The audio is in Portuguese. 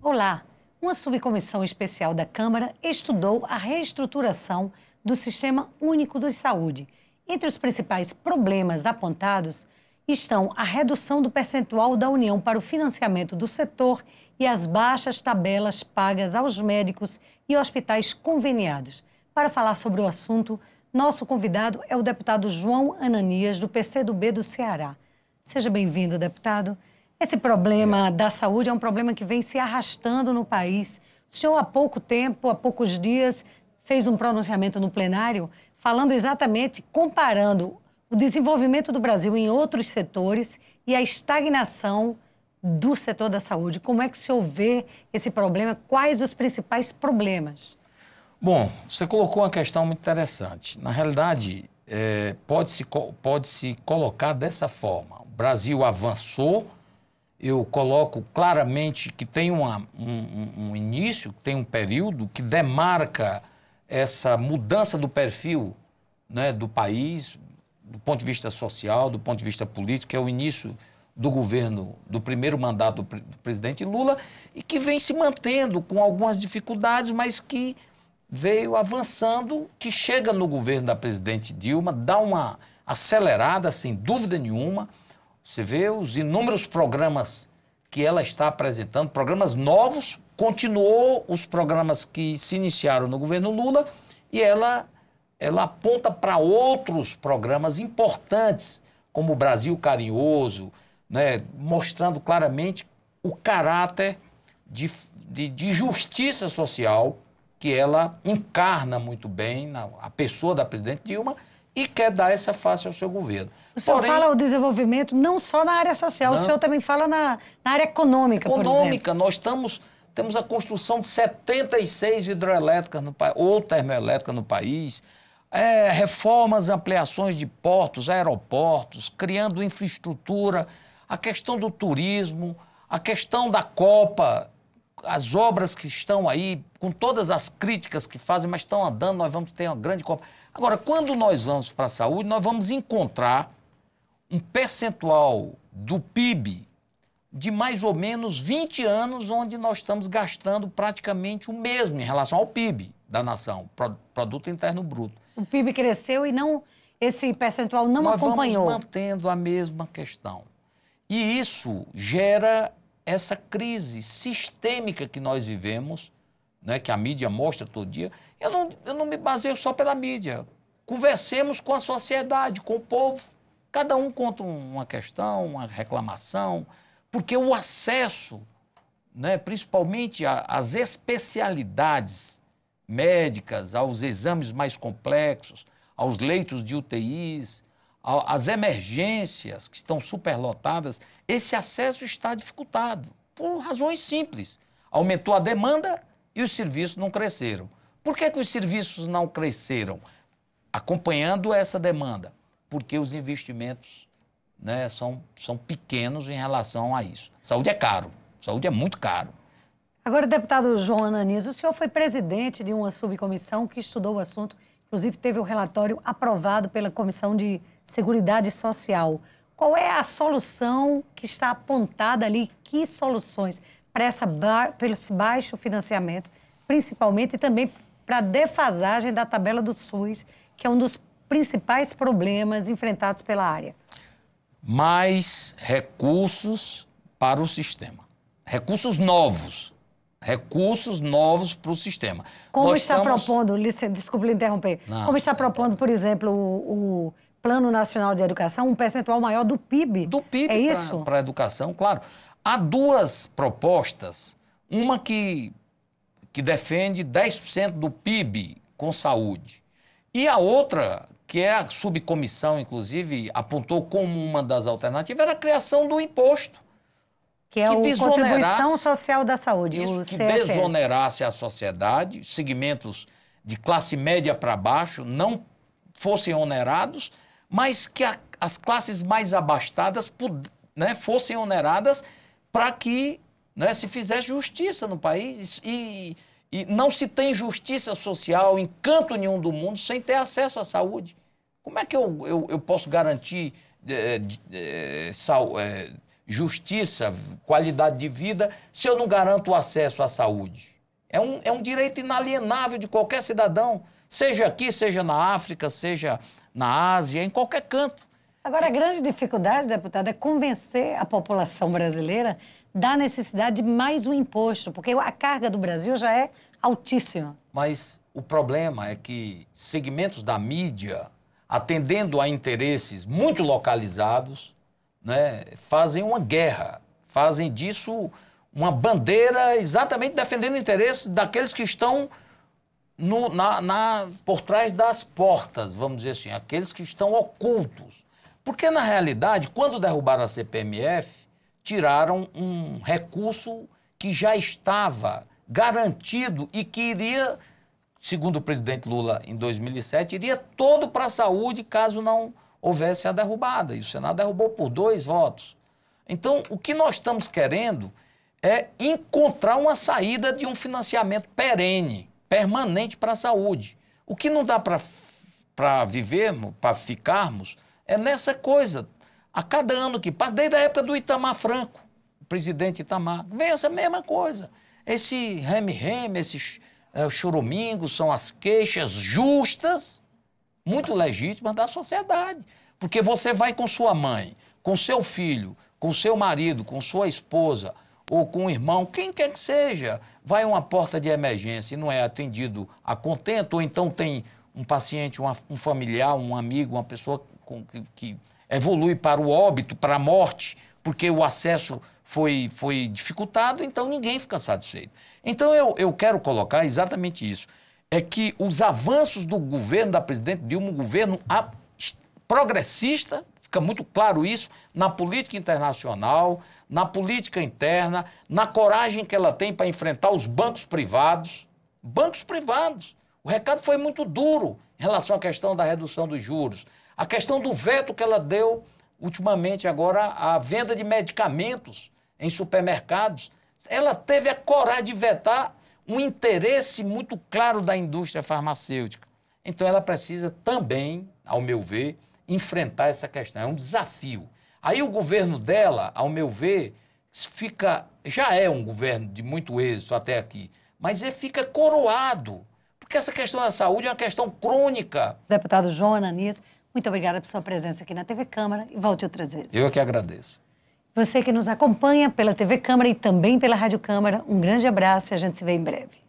Olá! Uma subcomissão especial da Câmara estudou a reestruturação do Sistema Único de Saúde. Entre os principais problemas apontados estão a redução do percentual da União para o financiamento do setor e as baixas tabelas pagas aos médicos e hospitais conveniados. Para falar sobre o assunto, nosso convidado é o deputado João Ananias, do PCdoB do Ceará. Seja bem-vindo, deputado. Esse problema é. da saúde é um problema que vem se arrastando no país. O senhor, há pouco tempo, há poucos dias, fez um pronunciamento no plenário falando exatamente, comparando o desenvolvimento do Brasil em outros setores e a estagnação do setor da saúde. Como é que o senhor vê esse problema? Quais os principais problemas? Bom, você colocou uma questão muito interessante. Na realidade, é, pode-se pode -se colocar dessa forma. O Brasil avançou, eu coloco claramente que tem uma, um, um início, tem um período que demarca essa mudança do perfil né, do país, do ponto de vista social, do ponto de vista político, é o início do governo, do primeiro mandato do presidente Lula, e que vem se mantendo com algumas dificuldades, mas que veio avançando, que chega no governo da presidente Dilma, dá uma acelerada, sem dúvida nenhuma. Você vê os inúmeros programas que ela está apresentando, programas novos, continuou os programas que se iniciaram no governo Lula, e ela ela aponta para outros programas importantes, como o Brasil Carinhoso, né, mostrando claramente o caráter de, de, de, justiça social que ela encarna muito bem na, a pessoa da presidente Dilma e quer dar essa face ao seu governo. O senhor Porém, fala o desenvolvimento não só na área social, não, o senhor também fala na, na área econômica, Econômica, nós estamos, temos a construção de 76 hidroelétricas no país, ou termoelétricas no país, é, reformas, ampliações de portos, aeroportos, criando infraestrutura, a questão do turismo, a questão da Copa, as obras que estão aí, com todas as críticas que fazem, mas estão andando, nós vamos ter uma grande Copa. Agora, quando nós vamos para a saúde, nós vamos encontrar um percentual do PIB de mais ou menos 20 anos, onde nós estamos gastando praticamente o mesmo em relação ao PIB da nação, Produto Interno Bruto o PIB cresceu e não esse percentual não Nós acompanhou. Vamos mantendo a mesma questão. E isso gera essa crise sistêmica que nós vivemos, né, que a mídia mostra todo dia. Eu não, eu não me baseio só pela mídia. Conversemos com a sociedade, com o povo. Cada um conta uma questão, uma reclamação, porque o acesso, né, principalmente às especialidades médicas, aos exames mais complexos, aos leitos de UTIs, às emergências que estão superlotadas, esse acesso está dificultado por razões simples. Aumentou a demanda e os serviços não cresceram. Por que, que os serviços não cresceram? Acompanhando essa demanda, porque os investimentos né, são, são pequenos em relação a isso. Saúde é caro, saúde é muito caro. Agora, deputado João Ananias, o senhor foi presidente de uma subcomissão que estudou o assunto, inclusive teve o relatório aprovado pela Comissão de Seguridade Social. Qual é a solução que está apontada ali? Que soluções para, essa ba... para esse baixo financiamento, principalmente, e também para a defasagem da tabela do SUS, que é um dos principais problemas enfrentados pela área? Mais recursos para o sistema. Recursos novos recursos novos para o sistema. Como Nós está estamos... propondo, desculpe lhe interromper, Não, como está propondo, por exemplo, o, o, Plano Nacional de Educação, um percentual maior do PIB? Do PIB é para a educação, claro. Há duas propostas, uma que, que defende 10% do PIB com saúde, e a outra, que é a subcomissão, inclusive, apontou como uma das alternativas, era a criação do imposto que é que o Contribuição Social da Saúde, isso, o que desonerasse a sociedade, segmentos de classe média para baixo não fossem onerados, mas que a, as classes mais abastadas né, fossem oneradas para que né, se fizesse justiça no país. E, e não se tem justiça social em canto nenhum do mundo sem ter acesso à saúde. Como é que eu, eu, eu posso garantir é, é, é, justiça, qualidade de vida, se eu não garanto o acesso à saúde? É um, é um direito inalienável de qualquer cidadão, seja aqui, seja na África, seja na Ásia, em qualquer canto. Agora, a grande dificuldade, deputado, é convencer a população brasileira da necessidade de mais um imposto, porque a carga do Brasil já é altíssima. Mas o problema é que segmentos da mídia, atendendo a interesses muito localizados, né, fazem uma guerra, fazem disso uma bandeira exatamente defendendo o interesse daqueles que estão no, na, na, por trás das portas, vamos dizer assim, aqueles que estão ocultos. Porque, na realidade, quando derrubaram a CPMF, tiraram um recurso que já estava garantido e que iria, segundo o presidente Lula em 2007, iria todo para a saúde caso não houvesse a derrubada. E o Senado derrubou por dois votos. Então, o que nós estamos querendo é encontrar uma saída de um financiamento perene, permanente para a saúde. O que não dá para vivermos, para ficarmos, é nessa coisa. A cada ano que passa, desde a época do Itamar Franco, o presidente Itamar, vem essa mesma coisa. Esse reme-reme, esses é, eh, choromingos são as queixas justas muito legítima da sociedade. Porque você vai com sua mãe, com seu filho, com seu marido, com sua esposa ou com um irmão, quem quer que seja, vai a uma porta de emergência e não é atendido a contento, ou então tem um paciente, uma, um familiar, um amigo, uma pessoa com, que, que evolui para o óbito, para a morte, porque o acesso foi, foi dificultado, então ninguém fica satisfeito. Então eu, eu quero colocar exatamente isso é que os avanços do governo da presidente Dilma, um governo progressista, fica muito claro isso, na política internacional, na política interna, na coragem que ela tem para enfrentar os bancos privados. Bancos privados. O recado foi muito duro em relação à questão da redução dos juros. A questão do veto que ela deu ultimamente agora à venda de medicamentos em supermercados. Ela teve a coragem de vetar um interesse muito claro da indústria farmacêutica. Então, ela precisa também, ao meu ver, enfrentar essa questão. É um desafio. Aí, o governo dela, ao meu ver, fica. Já é um governo de muito êxito até aqui, mas ele fica coroado. Porque essa questão da saúde é uma questão crônica. Deputado João Ananias, muito obrigada pela sua presença aqui na TV Câmara e volte outras vezes. Eu é que agradeço. Você que nos acompanha pela TV Câmara e também pela Rádio Câmara, um grande abraço e a gente se vê em breve.